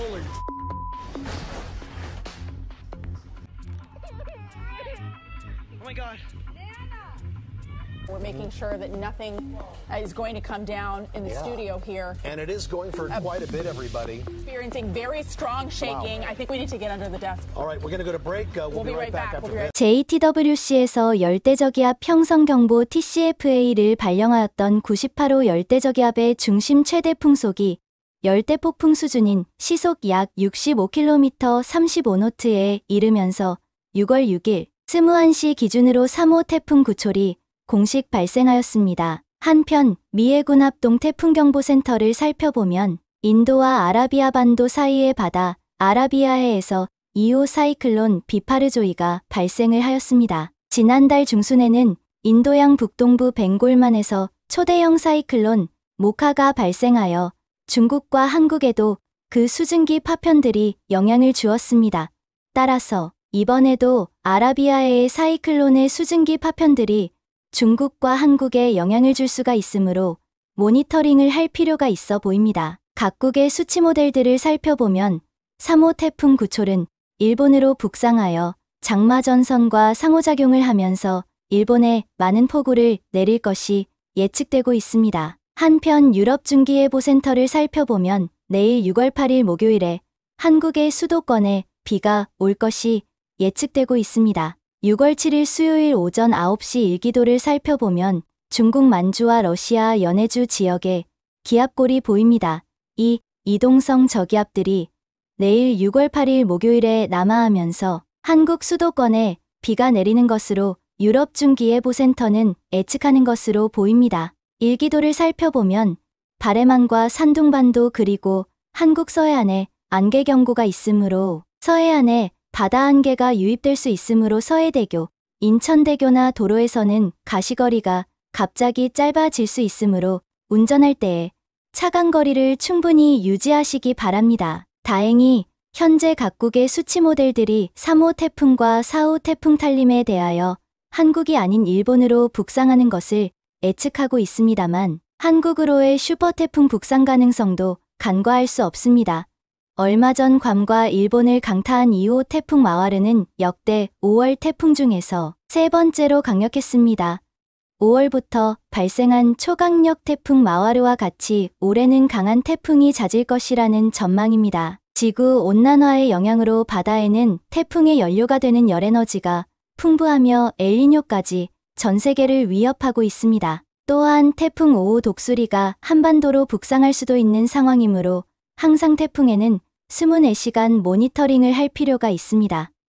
rolling. Oh my god. We're making sure that nothing is going to come down in the yeah. studio here. And it is going for uh, quite a bit, everybody. Experiencing very strong shaking. Wow. I think we need to get under the desk. All right, we're going to go to break. Uh, we'll, we'll be, be right back. back. After we'll right JTWC에서 열대저기압 형성경보 TCFA를 발령하였던 98호 열대저기압의 중심 최대 풍속이 열대 폭풍 수준인 시속 약 65km 35노트에 이르면서 6월 6일 스무한시 기준으로 3호 태풍 구초리 공식 발생하였습니다. 한편 미해군 합동 태풍경보센터를 살펴보면 인도와 아라비아 반도 사이의 바다 아라비아해에서 2호 사이클론 비파르조이가 발생을 하였습니다. 지난달 중순에는 인도양 북동부 벵골만에서 초대형 사이클론 모카가 발생하여 중국과 한국에도 그 수증기 파편들이 영향을 주었습니다. 따라서 이번에도 아라비아의 사이클론의 수증기 파편들이 중국과 한국에 영향을 줄 수가 있으므로 모니터링을 할 필요가 있어 보입니다. 각국의 수치 모델들을 살펴보면 3호 태풍 구촐은 일본으로 북상하여 장마 전선과 상호작용을 하면서 일본에 많은 폭우를 내릴 것이 예측되고 있습니다. 한편 유럽 중기예보센터를 살펴보면 내일 6월 8일 목요일에 한국의 수도권에 비가 올 것이 예측되고 있습니다. 6월 7일 수요일 오전 9시 일기도를 살펴보면 중국 만주와 러시아 연해주 지역에 기압골이 보입니다. 이 이동성 저기압들이 내일 6월 8일 목요일에 남하하면서 한국 수도권에 비가 내리는 것으로 유럽 중기예보센터는 예측하는 것으로 보입니다. 일기도를 살펴보면 바레만과 산둥반도 그리고 한국 서해안에 안개 경고가 있으므로 서해안에 바다 안개가 유입될 수 있으므로 서해대교, 인천대교나 도로에서는 가시거리가 갑자기 짧아질 수 있으므로 운전할 때에 차간 거리를 충분히 유지하시기 바랍니다. 다행히 현재 각국의 수치 모델들이 3호 태풍과 4호 태풍 탈림에 대하여 한국이 아닌 일본으로 북상하는 것을 예측하고 있습니다만 한국으로의 슈퍼태풍 북상 가능성도 간과할 수 없습니다. 얼마 전 괌과 일본을 강타한 2호 태풍 마와르는 역대 5월 태풍 중에서 세 번째로 강력했습니다. 5월부터 발생한 초강력 태풍 마와르와 같이 올해는 강한 태풍이 잦을 것이라는 전망입니다. 지구 온난화의 영향으로 바다에는 태풍의 연료가 되는 열에너지가 풍부하며 엘니뇨까지 전 세계를 위협하고 있습니다. 또한 태풍 5호 독수리가 한반도로 북상할 수도 있는 상황이므로 항상 태풍에는 24시간 모니터링을 할 필요가 있습니다.